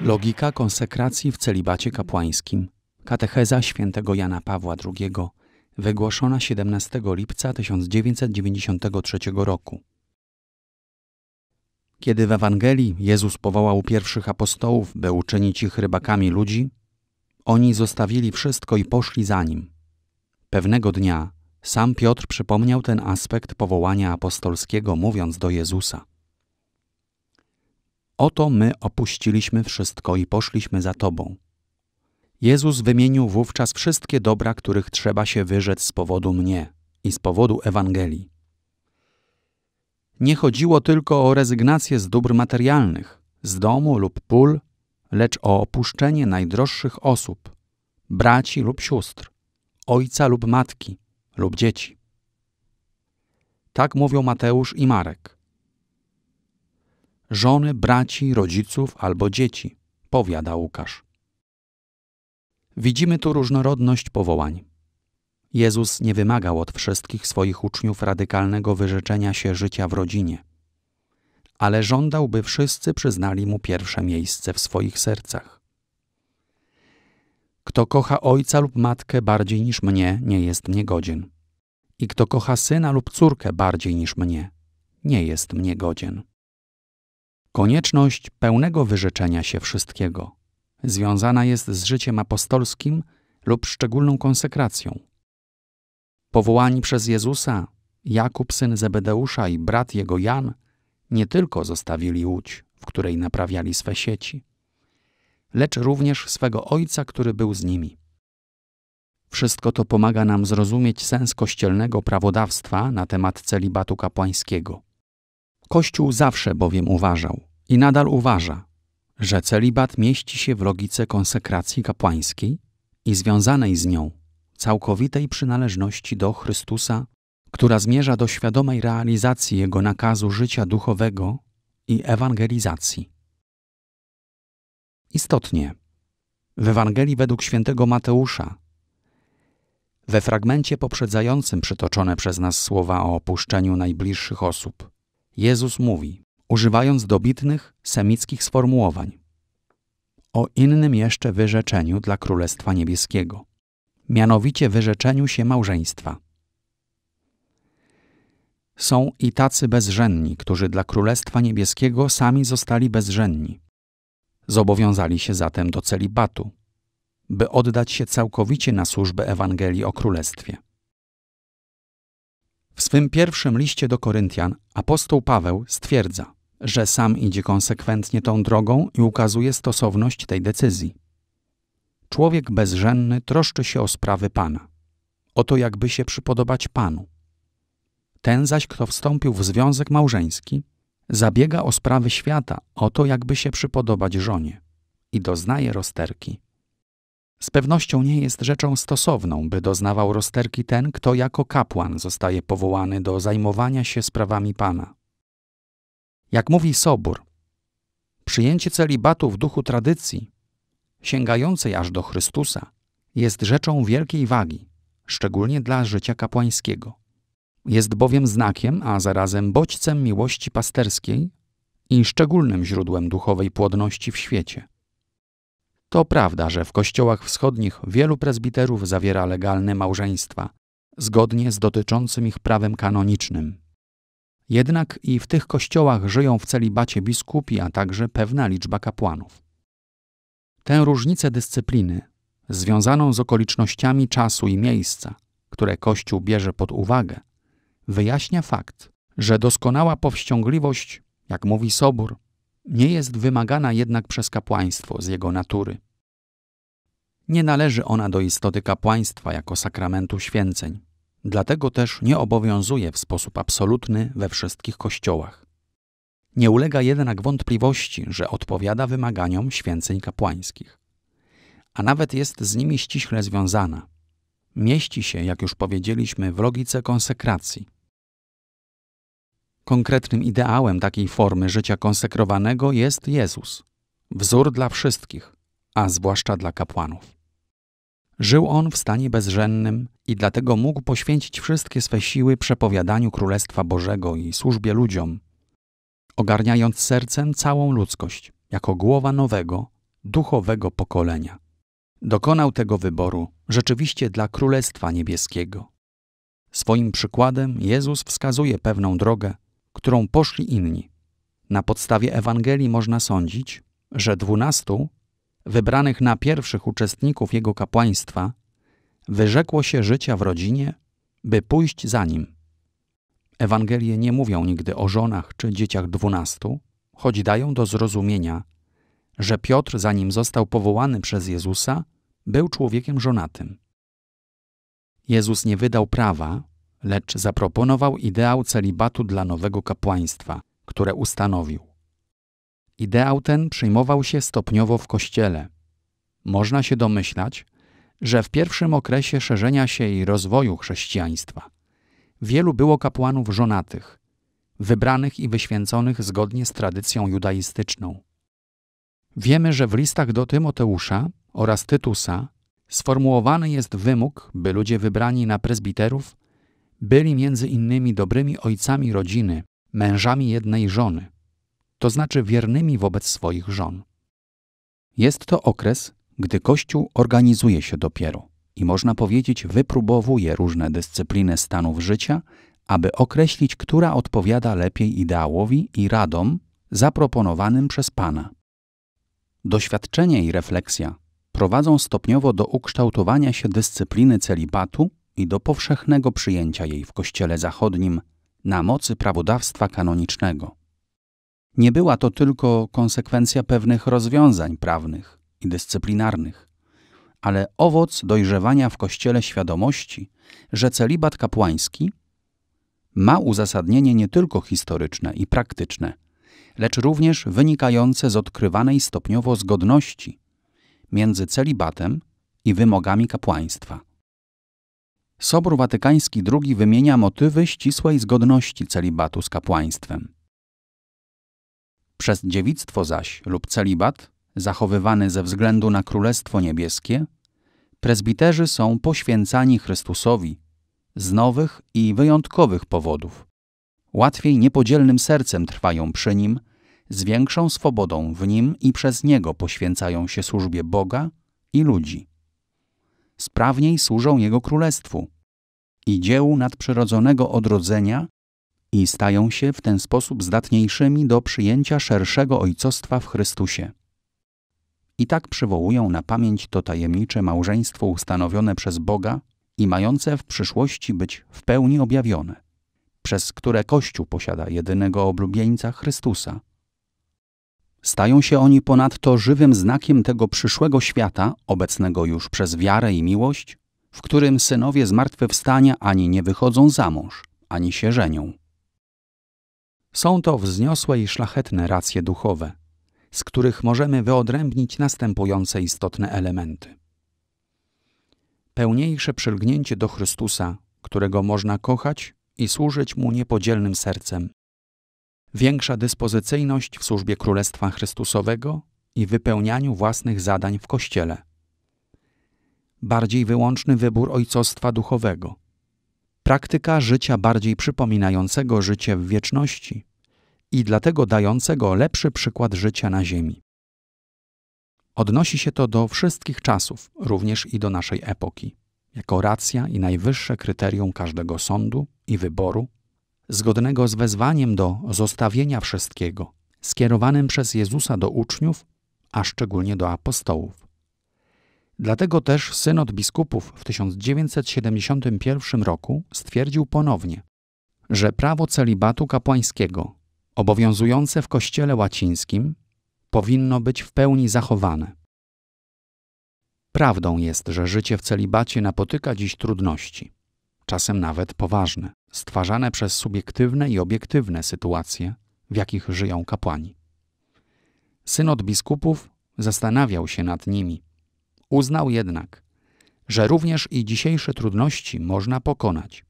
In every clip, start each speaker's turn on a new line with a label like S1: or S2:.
S1: Logika konsekracji w celibacie kapłańskim. Katecheza świętego Jana Pawła II, wygłoszona 17 lipca 1993 roku. Kiedy w Ewangelii Jezus powołał pierwszych apostołów, by uczynić ich rybakami ludzi, oni zostawili wszystko i poszli za nim. Pewnego dnia sam Piotr przypomniał ten aspekt powołania apostolskiego, mówiąc do Jezusa: Oto my opuściliśmy wszystko i poszliśmy za Tobą. Jezus wymienił wówczas wszystkie dobra, których trzeba się wyrzec z powodu mnie i z powodu Ewangelii. Nie chodziło tylko o rezygnację z dóbr materialnych, z domu lub pól, lecz o opuszczenie najdroższych osób, braci lub sióstr, ojca lub matki lub dzieci. Tak mówią Mateusz i Marek żony, braci, rodziców albo dzieci, powiada Łukasz. Widzimy tu różnorodność powołań. Jezus nie wymagał od wszystkich swoich uczniów radykalnego wyrzeczenia się życia w rodzinie, ale żądał, by wszyscy przyznali mu pierwsze miejsce w swoich sercach. Kto kocha ojca lub matkę bardziej niż mnie, nie jest mnie godzien. I kto kocha syna lub córkę bardziej niż mnie, nie jest mnie godzien. Konieczność pełnego wyrzeczenia się wszystkiego związana jest z życiem apostolskim lub szczególną konsekracją. Powołani przez Jezusa, Jakub syn Zebedeusza i brat jego Jan nie tylko zostawili łódź, w której naprawiali swe sieci, lecz również swego Ojca, który był z nimi. Wszystko to pomaga nam zrozumieć sens kościelnego prawodawstwa na temat celibatu kapłańskiego. Kościół zawsze bowiem uważał, i nadal uważa, że celibat mieści się w logice konsekracji kapłańskiej i związanej z nią całkowitej przynależności do Chrystusa, która zmierza do świadomej realizacji Jego nakazu życia duchowego i ewangelizacji. Istotnie, w Ewangelii według świętego Mateusza, we fragmencie poprzedzającym przytoczone przez nas słowa o opuszczeniu najbliższych osób, Jezus mówi: używając dobitnych semickich sformułowań. O innym jeszcze wyrzeczeniu dla Królestwa Niebieskiego, mianowicie wyrzeczeniu się małżeństwa. Są i tacy bezżenni, którzy dla Królestwa Niebieskiego sami zostali bezżenni. Zobowiązali się zatem do celibatu, by oddać się całkowicie na służbę Ewangelii o Królestwie. W swym pierwszym liście do Koryntian apostoł Paweł stwierdza: że sam idzie konsekwentnie tą drogą i ukazuje stosowność tej decyzji. Człowiek bezżenny troszczy się o sprawy Pana, o to, jakby się przypodobać Panu. Ten zaś, kto wstąpił w związek małżeński, zabiega o sprawy świata, o to, jakby się przypodobać żonie i doznaje rozterki. Z pewnością nie jest rzeczą stosowną, by doznawał rozterki ten, kto jako kapłan zostaje powołany do zajmowania się sprawami Pana. Jak mówi Sobór, przyjęcie celibatu w duchu tradycji, sięgającej aż do Chrystusa, jest rzeczą wielkiej wagi, szczególnie dla życia kapłańskiego. Jest bowiem znakiem, a zarazem bodźcem miłości pasterskiej i szczególnym źródłem duchowej płodności w świecie. To prawda, że w kościołach wschodnich wielu prezbiterów zawiera legalne małżeństwa, zgodnie z dotyczącym ich prawem kanonicznym. Jednak i w tych kościołach żyją w celibacie biskupi, a także pewna liczba kapłanów. Tę różnicę dyscypliny, związaną z okolicznościami czasu i miejsca, które Kościół bierze pod uwagę, wyjaśnia fakt, że doskonała powściągliwość, jak mówi Sobór, nie jest wymagana jednak przez kapłaństwo z jego natury. Nie należy ona do istoty kapłaństwa jako sakramentu święceń. Dlatego też nie obowiązuje w sposób absolutny we wszystkich kościołach. Nie ulega jednak wątpliwości, że odpowiada wymaganiom święceń kapłańskich, a nawet jest z nimi ściśle związana. Mieści się, jak już powiedzieliśmy, w logice konsekracji. Konkretnym ideałem takiej formy życia konsekrowanego jest Jezus, wzór dla wszystkich, a zwłaszcza dla kapłanów. Żył on w stanie bezżennym i dlatego mógł poświęcić wszystkie swe siły przepowiadaniu Królestwa Bożego i służbie ludziom, ogarniając sercem całą ludzkość jako głowa nowego, duchowego pokolenia. Dokonał tego wyboru rzeczywiście dla Królestwa Niebieskiego. Swoim przykładem Jezus wskazuje pewną drogę, którą poszli inni. Na podstawie Ewangelii można sądzić, że dwunastu wybranych na pierwszych uczestników jego kapłaństwa, wyrzekło się życia w rodzinie, by pójść za nim. Ewangelie nie mówią nigdy o żonach czy dzieciach dwunastu, choć dają do zrozumienia, że Piotr, zanim został powołany przez Jezusa, był człowiekiem żonatym. Jezus nie wydał prawa, lecz zaproponował ideał celibatu dla nowego kapłaństwa, które ustanowił. Ideał ten przyjmował się stopniowo w Kościele. Można się domyślać, że w pierwszym okresie szerzenia się i rozwoju chrześcijaństwa wielu było kapłanów żonatych, wybranych i wyświęconych zgodnie z tradycją judaistyczną. Wiemy, że w listach do Tymoteusza oraz Tytusa sformułowany jest wymóg, by ludzie wybrani na prezbiterów byli między innymi dobrymi ojcami rodziny, mężami jednej żony, to znaczy wiernymi wobec swoich żon. Jest to okres, gdy Kościół organizuje się dopiero i można powiedzieć wypróbowuje różne dyscypliny stanów życia, aby określić, która odpowiada lepiej ideałowi i radom zaproponowanym przez Pana. Doświadczenie i refleksja prowadzą stopniowo do ukształtowania się dyscypliny celibatu i do powszechnego przyjęcia jej w Kościele Zachodnim na mocy prawodawstwa kanonicznego nie była to tylko konsekwencja pewnych rozwiązań prawnych i dyscyplinarnych, ale owoc dojrzewania w Kościele świadomości, że celibat kapłański ma uzasadnienie nie tylko historyczne i praktyczne, lecz również wynikające z odkrywanej stopniowo zgodności między celibatem i wymogami kapłaństwa. Sobór Watykański II wymienia motywy ścisłej zgodności celibatu z kapłaństwem. Przez dziewictwo zaś lub celibat, zachowywany ze względu na Królestwo Niebieskie, prezbiterzy są poświęcani Chrystusowi z nowych i wyjątkowych powodów. Łatwiej niepodzielnym sercem trwają przy Nim, z większą swobodą w Nim i przez Niego poświęcają się służbie Boga i ludzi. Sprawniej służą Jego Królestwu i dziełu nadprzyrodzonego odrodzenia i stają się w ten sposób zdatniejszymi do przyjęcia szerszego ojcostwa w Chrystusie. I tak przywołują na pamięć to tajemnicze małżeństwo ustanowione przez Boga i mające w przyszłości być w pełni objawione, przez które Kościół posiada jedynego oblubieńca Chrystusa. Stają się oni ponadto żywym znakiem tego przyszłego świata, obecnego już przez wiarę i miłość, w którym synowie zmartwychwstania ani nie wychodzą za mąż, ani się żenią. Są to wzniosłe i szlachetne racje duchowe, z których możemy wyodrębnić następujące istotne elementy. Pełniejsze przylgnięcie do Chrystusa, którego można kochać i służyć mu niepodzielnym sercem. Większa dyspozycyjność w służbie Królestwa Chrystusowego i wypełnianiu własnych zadań w Kościele. Bardziej wyłączny wybór ojcostwa duchowego – praktyka życia bardziej przypominającego życie w wieczności i dlatego dającego lepszy przykład życia na Ziemi. Odnosi się to do wszystkich czasów, również i do naszej epoki, jako racja i najwyższe kryterium każdego sądu i wyboru, zgodnego z wezwaniem do zostawienia wszystkiego, skierowanym przez Jezusa do uczniów, a szczególnie do apostołów. Dlatego też synod biskupów w 1971 roku stwierdził ponownie, że prawo celibatu kapłańskiego obowiązujące w Kościele łacińskim powinno być w pełni zachowane. Prawdą jest, że życie w celibacie napotyka dziś trudności, czasem nawet poważne, stwarzane przez subiektywne i obiektywne sytuacje, w jakich żyją kapłani. Synod biskupów zastanawiał się nad nimi Uznał jednak, że również i dzisiejsze trudności można pokonać,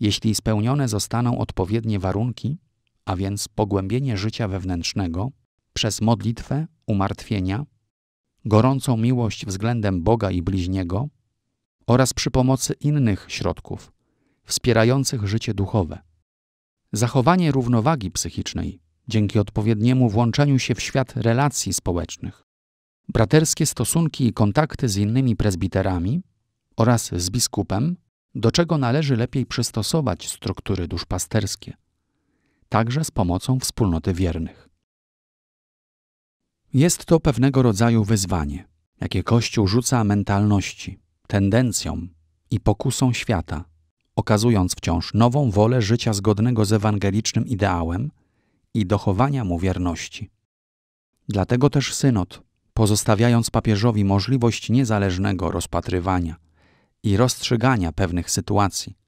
S1: jeśli spełnione zostaną odpowiednie warunki, a więc pogłębienie życia wewnętrznego przez modlitwę, umartwienia, gorącą miłość względem Boga i bliźniego oraz przy pomocy innych środków wspierających życie duchowe. Zachowanie równowagi psychicznej dzięki odpowiedniemu włączeniu się w świat relacji społecznych braterskie stosunki i kontakty z innymi prezbiterami oraz z biskupem, do czego należy lepiej przystosować struktury duszpasterskie, także z pomocą wspólnoty wiernych. Jest to pewnego rodzaju wyzwanie, jakie Kościół rzuca mentalności, tendencjom i pokusom świata, okazując wciąż nową wolę życia zgodnego z ewangelicznym ideałem i dochowania mu wierności. Dlatego też synod pozostawiając papieżowi możliwość niezależnego rozpatrywania i rozstrzygania pewnych sytuacji.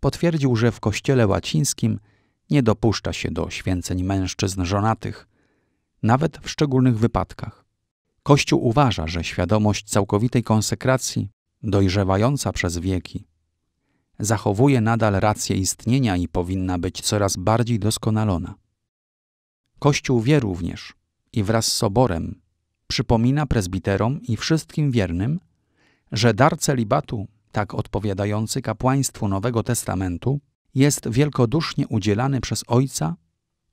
S1: Potwierdził, że w kościele łacińskim nie dopuszcza się do święceń mężczyzn żonatych, nawet w szczególnych wypadkach. Kościół uważa, że świadomość całkowitej konsekracji, dojrzewająca przez wieki, zachowuje nadal rację istnienia i powinna być coraz bardziej doskonalona. Kościół wie również i wraz z soborem przypomina prezbiterom i wszystkim wiernym, że dar celibatu, tak odpowiadający kapłaństwu Nowego Testamentu, jest wielkodusznie udzielany przez Ojca,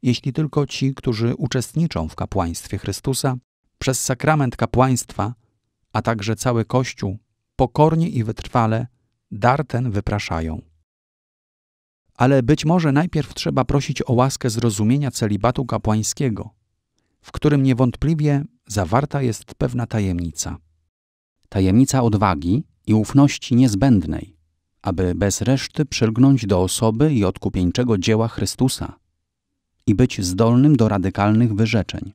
S1: jeśli tylko ci, którzy uczestniczą w kapłaństwie Chrystusa, przez sakrament kapłaństwa, a także cały Kościół, pokornie i wytrwale dar ten wypraszają. Ale być może najpierw trzeba prosić o łaskę zrozumienia celibatu kapłańskiego, w którym niewątpliwie zawarta jest pewna tajemnica. Tajemnica odwagi i ufności niezbędnej, aby bez reszty przylgnąć do osoby i odkupieńczego dzieła Chrystusa i być zdolnym do radykalnych wyrzeczeń,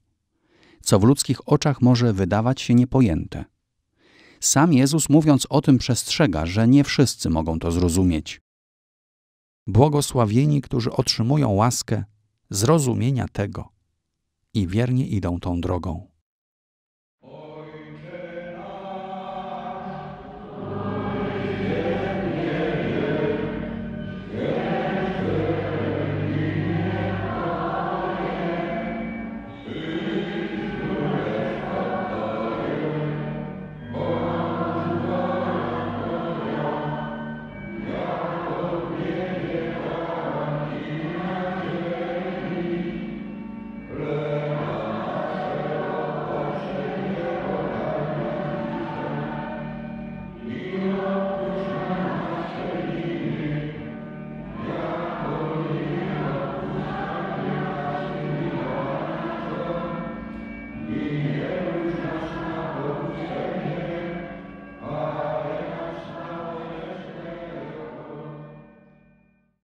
S1: co w ludzkich oczach może wydawać się niepojęte. Sam Jezus mówiąc o tym przestrzega, że nie wszyscy mogą to zrozumieć. Błogosławieni, którzy otrzymują łaskę zrozumienia tego i wiernie idą tą drogą.